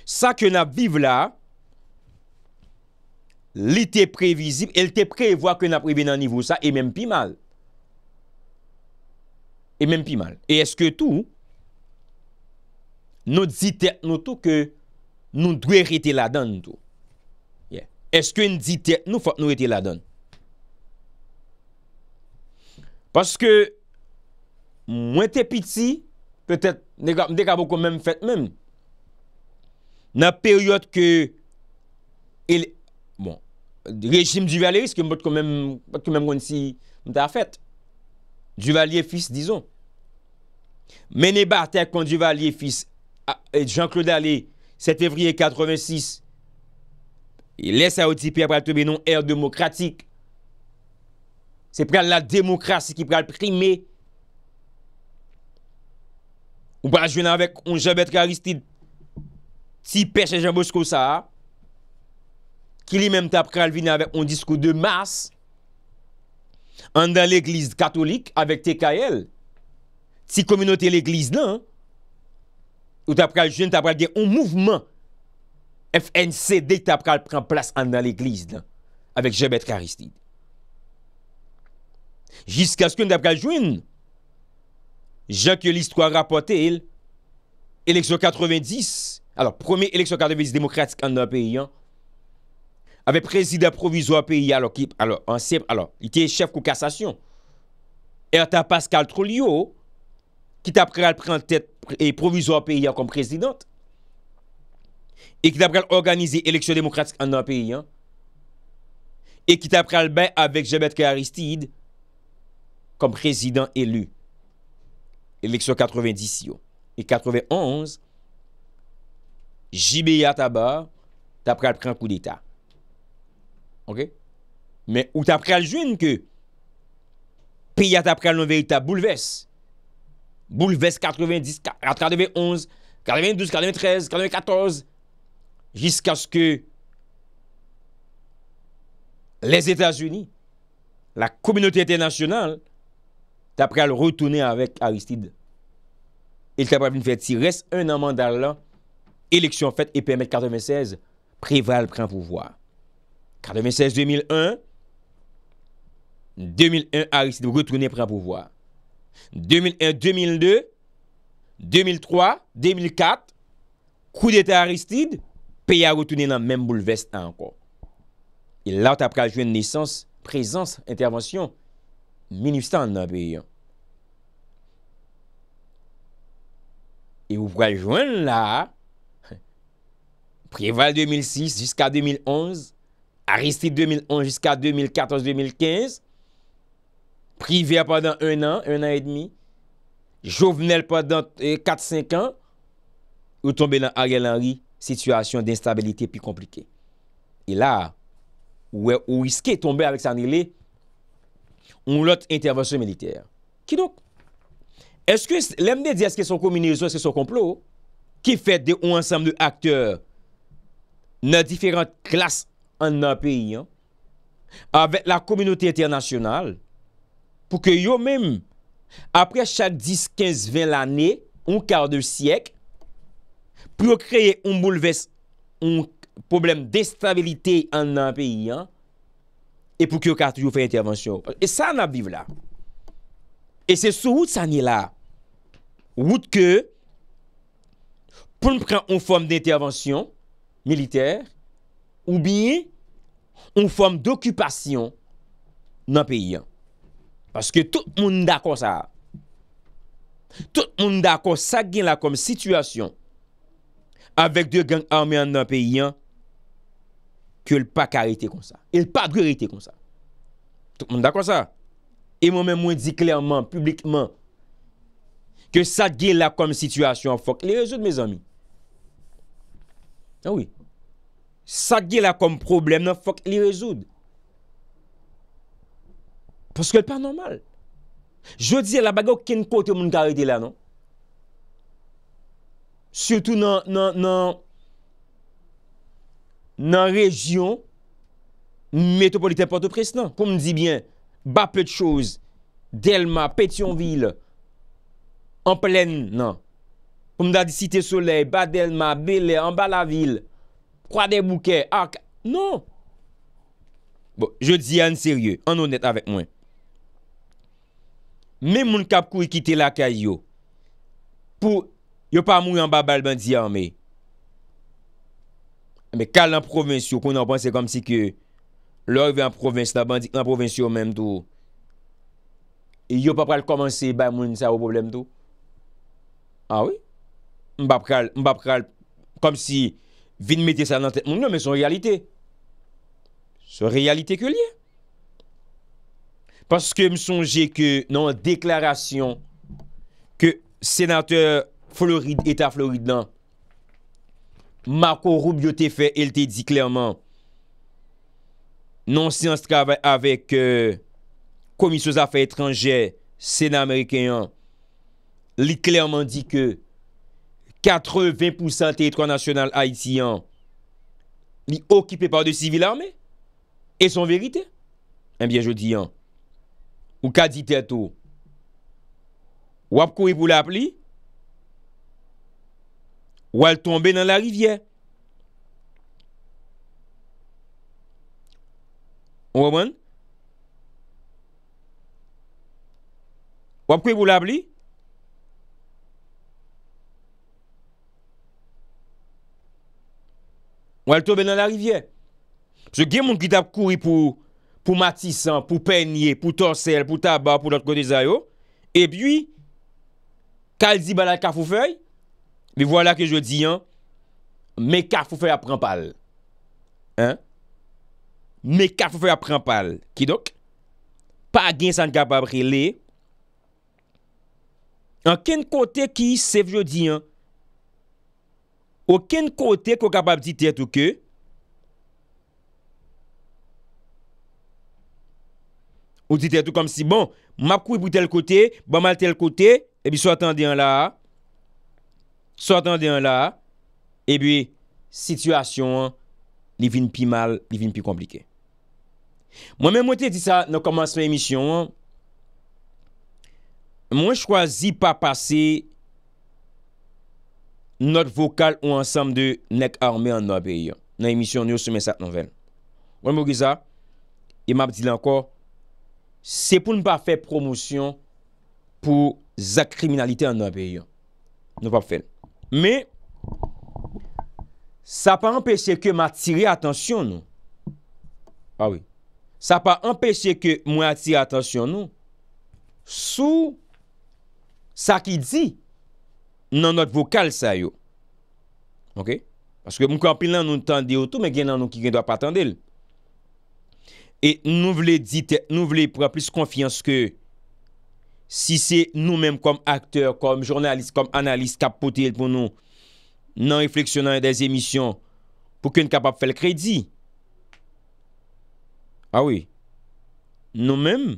sa ke nan viv la, Li te previzib, el te prevwa ke na previna nivou sa, e menm pi mal. E menm pi mal. E eske tou, nou ditek nou tou ke nou dwe rete la don tou. Eske nou ditek nou fok nou rete la don. Paske, mwen te piti, petet, mdeka mdeka mwen fèt mèm, nan peryot ke el Bon, rejim Duvalier iske mbot kon menm kon si mta afet. Duvalier fis, dizon. Mene Barthèk kon Duvalier fis, ah, et Jean-Claude Allé, 7 Evriye 86, il lè sa otipi apre al tebe non er demokratik. Se prel la demokrasi ki prel prime. Ou pa jwen avèk on jèbet karistit ti peche jen boshkousa a, ki li menm ta pral vin avè on diskou de mas, an dan l'Eglise katolik avèk TKL, ti kominote l'Eglise nan, ou ta pral jwen, ta pral gen on mouvman, FNCD, ta pral pran plas an dan l'Eglise nan, avèk Jebet Karistin. Jiska skwen ta pral jwen, jan ki l'histoire rapote el, eleksyon 90, alò, promè eleksyon 90 demokratik an nan peyi an, avè prezident provizor apè ya alò ki, alò, ansep, alò, iti e chef kou kassasyon. E an ta Pascal Trouliot, ki ta prè al prè an tèt e provizor apè ya kom prezident. E ki ta prè al organize eleksyon demokratik an apè ya. E ki ta prè al bè avèk Jebet Kiaristid kom prezident elu. Eleksyon 90 si yo. E 91, jibè ya tabar, ta prè al prè an kou d'Etat. OK? Mais où t'as pris le que pays a pris un véritable bouleverse. Bouleverse 90, 91, 92, 93, 94, jusqu'à ce que les États-Unis, la communauté internationale, t'as pris le retourner avec Aristide. Et t'as pris à faire il reste un an mandat là, élection faite et permettre 96, préval prend pouvoir. 96-2001, 2001 Aristide retourne pre-pouvoir. 2001-2002, 2003-2004, kou d'été Aristide, peye a retourne nan men boulevest anko. E lout apre a jwen nesans, prezans, intervensyon, minifistan nan peyon. E ou prejwen la, preval 2006 jiska 2011, Aristide 2011 Jiska 2014-2015 Privé pendant un an Un an et demi Jouvenel pendant 4-5 euh, an Ou tombe nan Ariel Henry Situasyon d'instabilite pi komplike E la Ou iske tombe Alexandre Nélé Ou lot Intervention militaire Ki nou? Est-ce que l'MDDS Ki son complot Ki fè de ou ansam de akteur Na diferant klas an nan peyi an, avèk la kominote internasyonal, pou ke yo mèm, apre chak 10, 15, 20 l'anè, ou kardè syèk, pou yo kreye ou mbouleves, ou poublem destabilite an nan peyi an, e pou ke yo karte yo fè intervansyon. E sa nan biv la. E se sou wout sa nye la, wout ke, pou m pren ou fòm d'intervansyon, militer, Ou bin yon form d'okupasyon nan peyi an. Paske tout moun d'akon sa. Tout moun d'akon sa gen la kom sitwasyon. Avèk de gang armen nan peyi an. Kèl pa karite kon sa. Kèl pa gurete kon sa. Tout moun d'akon sa. E moun mè mwen di klerman, publikman. Kèl sa gen la kom sitwasyon fok. Le rezout mè zami. A wè. sa gye la kom problem nan fok li rezoud. Paske l pa normal. Je di la bago ken kote moun gare de la non? nan. Soutou nan nan nan region metropolite porto pres nan. Kom di bien, ba pe chouz Delma, Petionville an plen non? nan. Kom da di site solei ba Delma, Belay, an ba la vil kwa de bouke, ak, nou. Bon, je di an serye, an honet avèk mwen. Mè moun kap kou ki te lakay yo, pou, yo pa moun yon babal bandi yon mè. Mè kal nan provinsyon, kon an panse kom si ke, lò yon vè nan provinsyon, nan bandik nan provinsyon mèm tou, yo pa pral komanse yon babal moun sa wò problem tou. A ah wè? Mbap pral, mbap pral, kom si, vin mète sa nan tè, moun nan mè son realité. Son realité ke liè. Paske m sonje ke nan deklarasyon ke senatèr Etat Floride nan Marco Rubio te fè, el te di klèrman nan si ans travè avèk euh, komisyon zafè etranjè, senat amerikèyan, li klèrman di ke 80% territoire national haïtien est occupé par des civils armés. Et son vérité. Eh bien, je dis, hein, ou qu'a dit tout. Ou courir pour l'appli. Ou elle tomber dans la rivière. On comprend? Ou pour l'appli. Wal tobe nan la rivye. Se gen moun ki tap kouri pou matisan, pou penye, pou torsel, pou taba, pou lot kote zayo. E pi, kal di balal kafou fey, bi wala ke je di yon, me kafou fey apren pal. Hein? Me kafou fey apren pal. Ki dok? Pa gen san kapabri le. An ken kote ki sef je di yon. Ou ken kote kou kapab di te tou ke? Ou di te tou kom si, bon, map kou pou tel kote, ban mal tel kote, ebi sou atan di an la. Sou atan di an la, ebi, sitwasyon li vin pi mal, li vin pi komplike. Mwen men mwete di sa nou komanse mwen emisyon, mwen chwazi pa pase not vokal ou ansam de nek arme an nobe yon. Nan emisyon yo semen sat novel. Woy mou giza, e map dile ankor, se pou nou pa fe promosyon pou zak kriminalite an nobe yon. Nou pa fe. Me, sa pa empese ke ma tire atensyon nou. Awi. Sa pa empese ke mou atire atensyon nou. Sou, sa ki di, nan not vokal sa yo. Ok? Aske moun kapil nan nou ntande yo tou, men gen nan nou ki gen do ap atande el. E nou vle dite, nou vle pou ap lis konfians ke si se nou men kom akter, kom jurnalist, kom analist, kapote el pou nou, nan refleksyonan yon des emisyon, pou ken kapap fe l kredi. A ah oui. Nou men,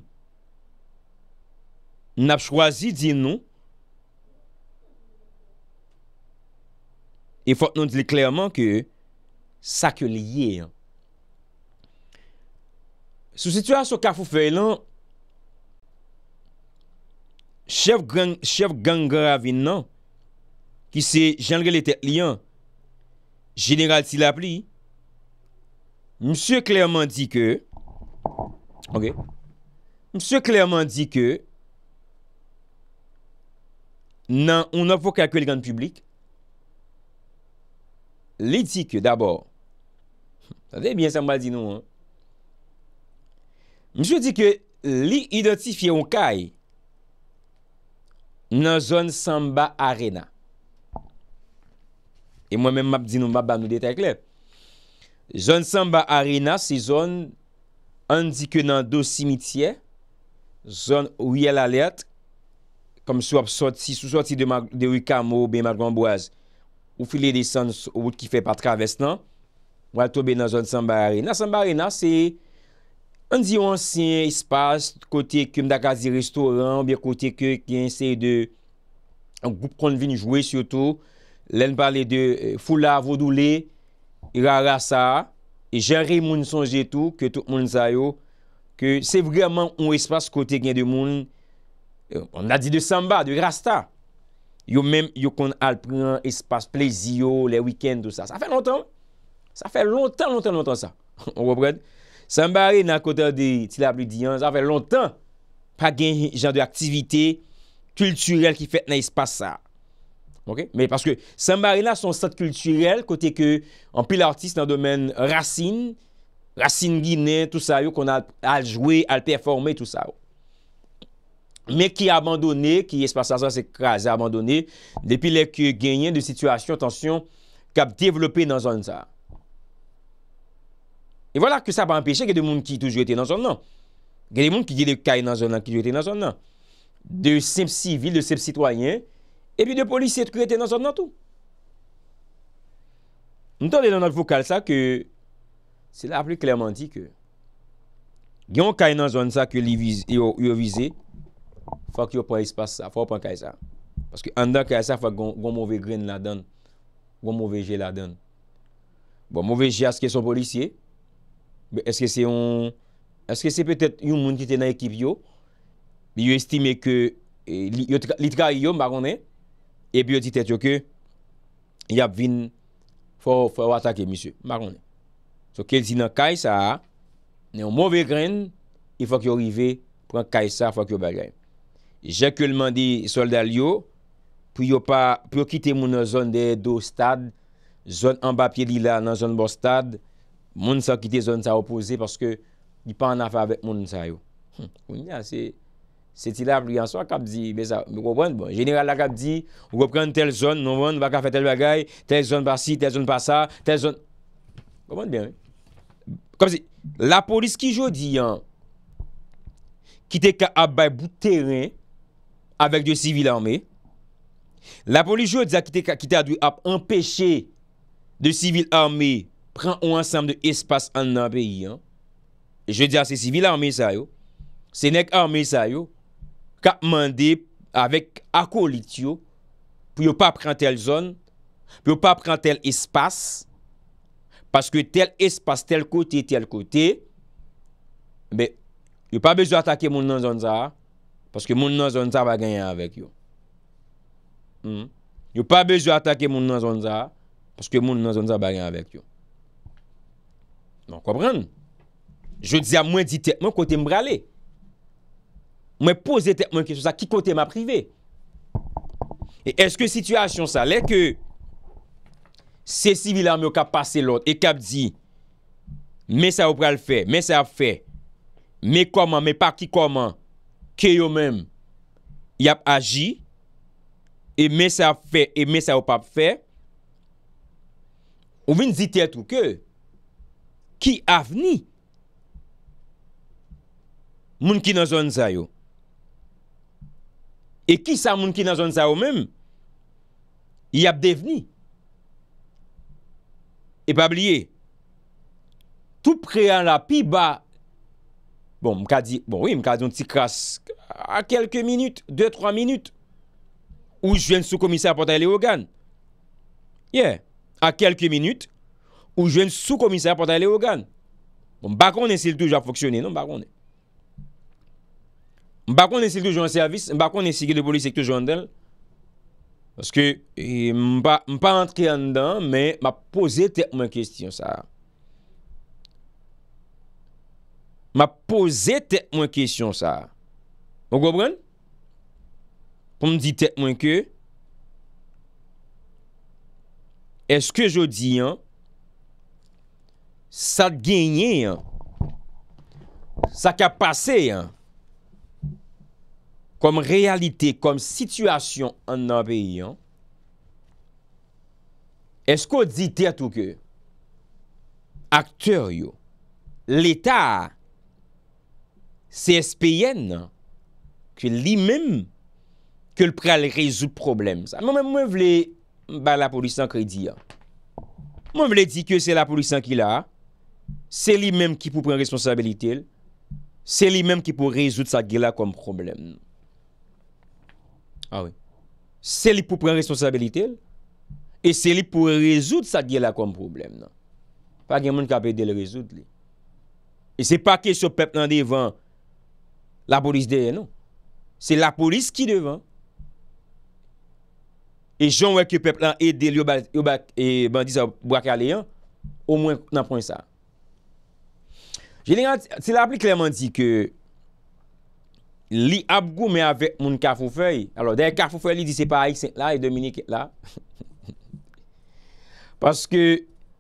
nan ap chwazi di nou, E fote nou dili klerman ke sakyo liye an. Sou situasyon ka fow fwe lan, chev gangravi nan, ki se janlge le tek liyan, general si la pri, msye klerman di ke, msye klerman di ke, nan ou nan fow kakwe ligan publik, Li dik yo d'abor. Sa dey byen Samba al di nou an. Mjou dik yo li identifiye yon kaj. Nan zon Samba Arena. E mwen men map di nou map ban nou detek le. Zon Samba Arena se zon. An dik yo nan do simitye. Zon ouye la let. Kom sou ap soti. Sou soti de wikamo be magonboaz. Ou fili desans ou wot ki fe patraves nan Ou al tobe nan zon Samba Arena Samba Arena se An di yon ansyen espase Kote kem da kazi restoran Bi kote kem kwen se de An goup kon vin jouwe sio tou Len pale de Fou la vodou le Yara sa E jare moun sonje tou Ke tout moun zayo Ke se vreman ou espase kote gen de moun euh, On a di de Samba De Rasta Yo menm yo kon al pran espas plezio, le wikend ou sa. Sa fe lontan. Sa fe lontan lontan lontan <laughs> sa. Ou wopred. San bari nan kota de Tila Boudian, sa fe lontan pa gen jen de aktivite kulturel ki fet nan espas sa. Ok? Me paske san bari la son set kulturel kote ke an pil artist nan domen rasin, rasin gine tout sa yo kon al jwe, al performe tout sa yo. Mè ki abandone, ki espasasan se krasi abandone, depi lèk genyen de situasyon, tansyon, kap devlopè nan zon sa. E vwala ke sa pa empèche, genye de moun ki toujou etè nan zon nan. Genye de moun ki di de kaj nan zon nan, ki toujou etè nan zon nan. De sep sivil, de sep sitwayen, epi de polisèt kou etè nan zon nan tout. Mè ton de nan nan fokal sa ke, se la apri klaman di ke, genyon kaj nan zon sa ke li yo vize, Fak bon, yo pa espasa, fok yo pa kaysa. Paske an dan kaysa, fok gon mouve gren la don. Gon mouve je la don. Bon, mouve je aske son polisye. Eske se yon... Eske se petet yon moun ki tena ekip yo. Yo estime ke... Eh, Litka yo, marone. E pi yo ti tet yo ke... Yab vin... Fok yo atake, misyo. Marone. So, ke si nan kaysa, nan yon mouve gren, yon fok yo rive, fok yo kaysa, fok yo bagayen. jekulman di soldal yo, pou yo pa, pou yo kite moun zon de do stad, zon an ba piye li la nan zon bo stad, moun sa kite zon sa opose, paske di pa an afa avet moun sa yo. Ou ni ya, se, se ti la priyanswa kap di, genyala kap di, ou repren tel zon, tel zon pa si, tel zon pa sa, tel zon, kom se, la polis ki jo di, ki te ka abay bout teren, avèk de sivil armè. La poli jò, kita dwi ap empèche de sivil armè pran ou ansam de espas an nan peyi. Je dja, se sivil armè sa yo, se nek armè sa yo, ka mande avèk akolit yo, pou yo pa pran tel zon, pou yo pa pran tel espas, paske tel espas, tel kote, tel kote, be, yo pa bezo atake moun nan zon za a, Paske moun nan zon za baganyan avèk yo. Hmm? Yo pa bejou atake moun nan zon za, paske moun nan zon za baganyan avèk yo. Nan kwa bran? Je di a mwen di tekman kote mbrale. Mwen pose tekman kwen sa ki kote m aprive. E eske situasyon sa, lè ke se si vilan mwen kap pase lòt, e kap di, men sa w pral fè, men sa fè, men koman, men pa ki koman, ke yo men, yap aji, e mese a fe, e mese a wap fe, ou vin ziteyat ou ke, ki avni, moun ki nan zon zay yo, e ki sa moun ki nan zon zay yo men, yap devni, e pabliye, tou preyan la pi ba, Bon, m'ka di, bon oui, m'ka di un ti kras a kelke minute, Deu, troa minute, Ou jwen sou komisè apotay le ogan. Ye, a kelke minute, Ou jwen sou komisè apotay le ogan. Bon, m'ba konen si l'touj a foksyone, non m'ba konen. M'ba konen si l'touj an servis, M'ba konen si gil de polis ek touj an del. Paske, e, m'ba, m'ba antre an dan, Men, m'a pose te mwen kestyon sa a. Ma pose tèk mwen kèsyon sa. Mwen gobran? Pou mwen di tèk mwen kè? Eske jo di yon? Sa genye yon? Sa ka pase yon? Kom realite, kom situasyon an avè yon? Eske yo di tèk mwen kè? Akter yon? L'Etat yon? C'est S.P.I.N. nan. Kè li mèm kè l'prè al rezout problem sa. Mwen vle, ba ah la polisan kre di ya. Mwen vle di kè se la polisan ki la, se li mèm ki pou prè responsabilite lè. Se li mèm ki pou rezout sa gè la kom problem nan. A wè. Se li pou prè responsabilite lè. E se li pou rezout sa gè la kom problem nan. Fagè mèm kè apèdè lè rezout lè. E se pa kè sou pep nan devan La polis deye nou. Se la polis ki devan. E joun wè ki pep lan edel yobak e bandi sa wak aleyan. Ou mwen nan pon sa. Je lè yon, se lè ap li kleman di ke li ap gou me avè moun kafou fèy. Alò, den kafou fèy li di se pa a yik se la e dominik la. Paske,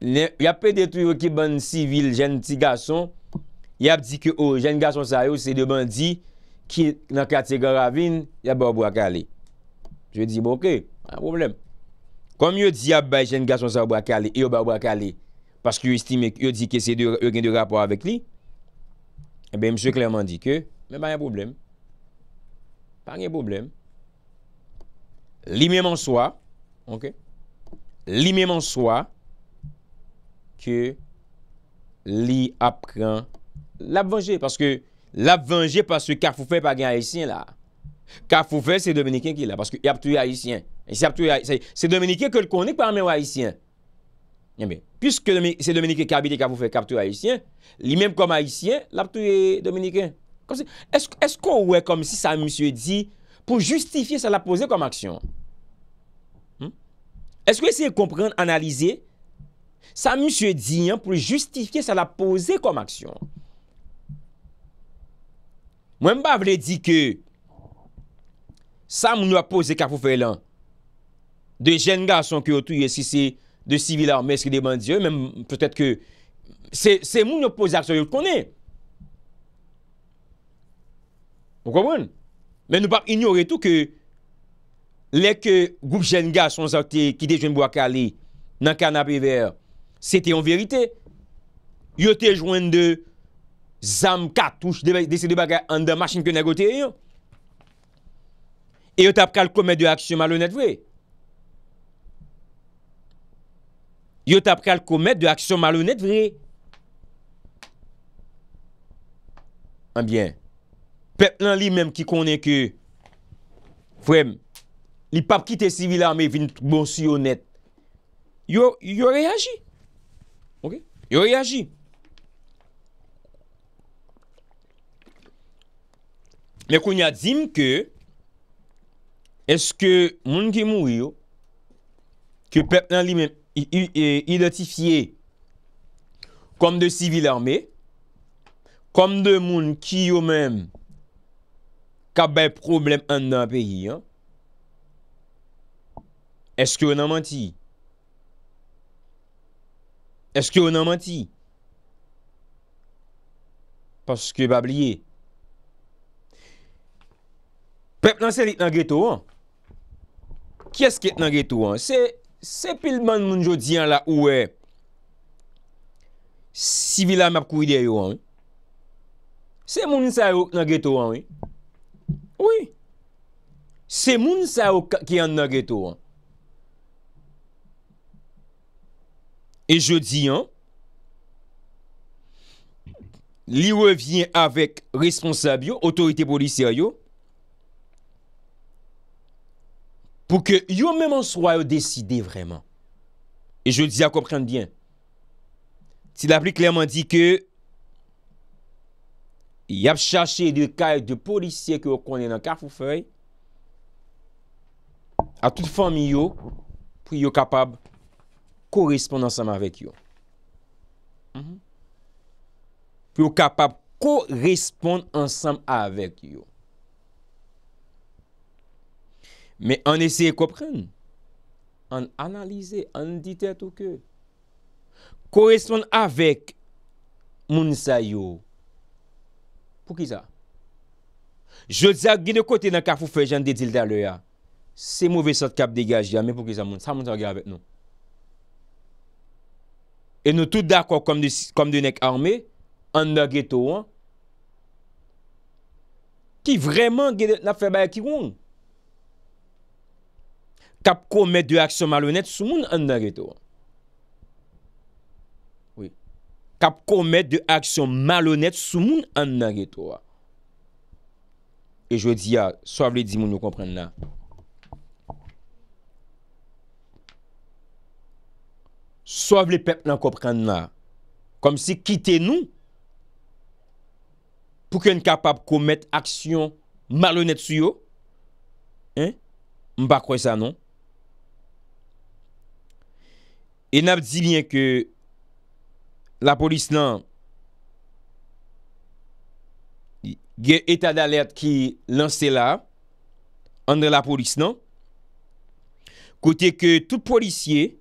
yon pe detu yon ki ban sivil jen ti gason. yap di ke ou oh, jen gason sa yo se deman di ki nan kategor avin yap ba wakale. Je di, bonke, wakale. Kom yo di yap bay jen gason sa wakale e yo ba wakale paske yo estime yo di ke se yo gen de rapor avek li, e eh ben mse klerman di ke, mwen ba wakale. Pan wakale. Li menman swa, li menman swa ke li apren l ap venje paske l ap venje paske kafoufe pa gen Haitien la Kafoufe se Dominikien ki la paske y ap hmm? touye Haitien se Dominikien ke l konik pa anmen w Haitien Puske se Dominikien kabite kafoufe kap touye Haitien li menm kom Haitien l ap touye Dominikien Eskou wè kom si sa msue di pou justifiye sa la pose kom aksyon Eskou eskou y se y komprende analize sa msue di pou justifiye sa la pose kom aksyon Mwen pa vle di ke sa moun nou apose ka pou fe lan de jen ga son ki otou eskise de sivil armeske de bandye mwen peutet ke se moun nou apose akso yot konen. Mwen komon. Men nou pa ignore tou ke lek group jen ga son zote ki de jen bo akale nan kanabe ver sete yon verite. Yote jwende Zam katouche desi de bagay an da masin ke negote yon. E yo tap kal komè de aksyon malonèt vre. Yo tap kal komè de aksyon malonèt vre. An byen, pep lan li menm ki konen ke... Fwem, li pap kite sivil ame vin bon si yonèt. Yo reyagy. Yo reyagy. Mè koun ya dzim ke, eske moun ki mou yo, ki pep nan li men identifiye kom de sivil arme, kom de moun ki yo men kabè problem an nan peyi, eske yo nan manti? Eske yo nan manti? Paske bab liye, Pèp nan sè li nan geto an. Kè skè nan geto an. Sè pil man moun jodi an la ouè. E, Sivila map kou ide yo an. Sè moun sa yo nan geto an. Oui. Sè moun sa yo kè an nan geto an. E jodi an. Li revyen avèk responsab yo. Otorite polisya yo. pou ke yon menman swa yon deside vreman. E joun di a komprende bien. Ti la pli klerman di ke, yon ap chache de ka et de polisye ke yon konye nan kaf ou fey, a tout fami yon, pou yon kapab koresponde ansam avèk yon. Mhm. Pou yon kapab koresponde ansam avèk yon. Men an eseye kopren, an analize, an dite ato ke, koresponde avek moun sayo, pou ki sa? Je zage gine kote nan ka pou fejen dedil talo ya, se mouve sot kap degaj ya, men pou ki sa moun, sa moun zage avek nou. E nou tout dakwa kom de nek arme, an nage to an, ki vreman genet na febaya ki woun, Kap komet de aksyon malonet sou moun an nage towa. Kap komet de aksyon malonet sou moun an nage towa. E jwe di ya, so avle di moun nou komprende la. So avle pep nan komprende la. Kom se kite nou. Pou ken kapap komet aksyon malonet sou yo. Mba kwen sa nou. E nap di liye ke la polis nan gen etat d'alert ki lanse la an de la polis nan, kote ke tout polisye